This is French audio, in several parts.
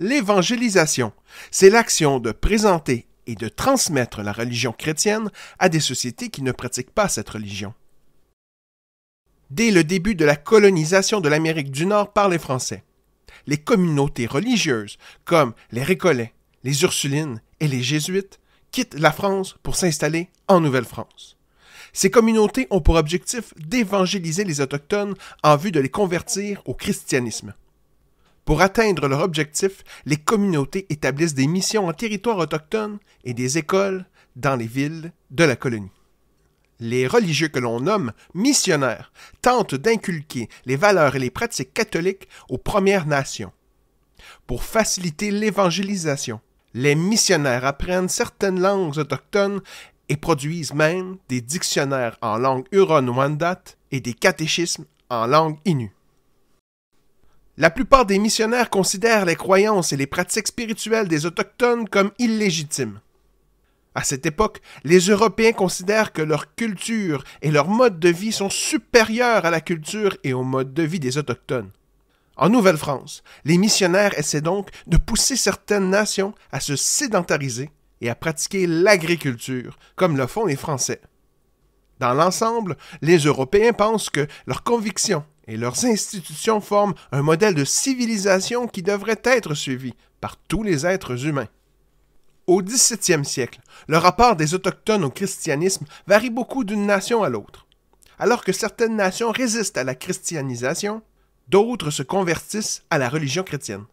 l'évangélisation. C'est l'action de présenter et de transmettre la religion chrétienne à des sociétés qui ne pratiquent pas cette religion. Dès le début de la colonisation de l'Amérique du Nord par les Français, les communautés religieuses, comme les Récollets, les Ursulines et les Jésuites, quittent la France pour s'installer en Nouvelle-France. Ces communautés ont pour objectif d'évangéliser les Autochtones en vue de les convertir au christianisme. Pour atteindre leur objectif, les communautés établissent des missions en territoire autochtone et des écoles dans les villes de la colonie. Les religieux que l'on nomme missionnaires tentent d'inculquer les valeurs et les pratiques catholiques aux Premières Nations. Pour faciliter l'évangélisation, les missionnaires apprennent certaines langues autochtones et produisent même des dictionnaires en langue huron-wendat et des catéchismes en langue Innu. La plupart des missionnaires considèrent les croyances et les pratiques spirituelles des Autochtones comme illégitimes. À cette époque, les Européens considèrent que leur culture et leur mode de vie sont supérieurs à la culture et au mode de vie des Autochtones. En Nouvelle-France, les missionnaires essaient donc de pousser certaines nations à se sédentariser et à pratiquer l'agriculture, comme le font les Français. Dans l'ensemble, les Européens pensent que leurs convictions et leurs institutions forment un modèle de civilisation qui devrait être suivi par tous les êtres humains. Au XVIIe siècle, le rapport des Autochtones au christianisme varie beaucoup d'une nation à l'autre. Alors que certaines nations résistent à la christianisation, d'autres se convertissent à la religion chrétienne.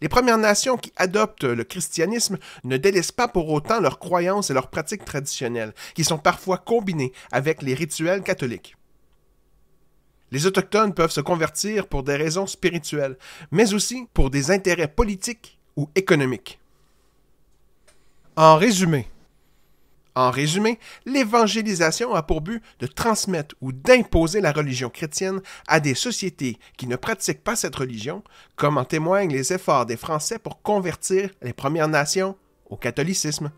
Les Premières Nations qui adoptent le christianisme ne délaissent pas pour autant leurs croyances et leurs pratiques traditionnelles, qui sont parfois combinées avec les rituels catholiques. Les Autochtones peuvent se convertir pour des raisons spirituelles, mais aussi pour des intérêts politiques ou économiques. En résumé, en résumé, l'évangélisation a pour but de transmettre ou d'imposer la religion chrétienne à des sociétés qui ne pratiquent pas cette religion, comme en témoignent les efforts des Français pour convertir les Premières Nations au catholicisme.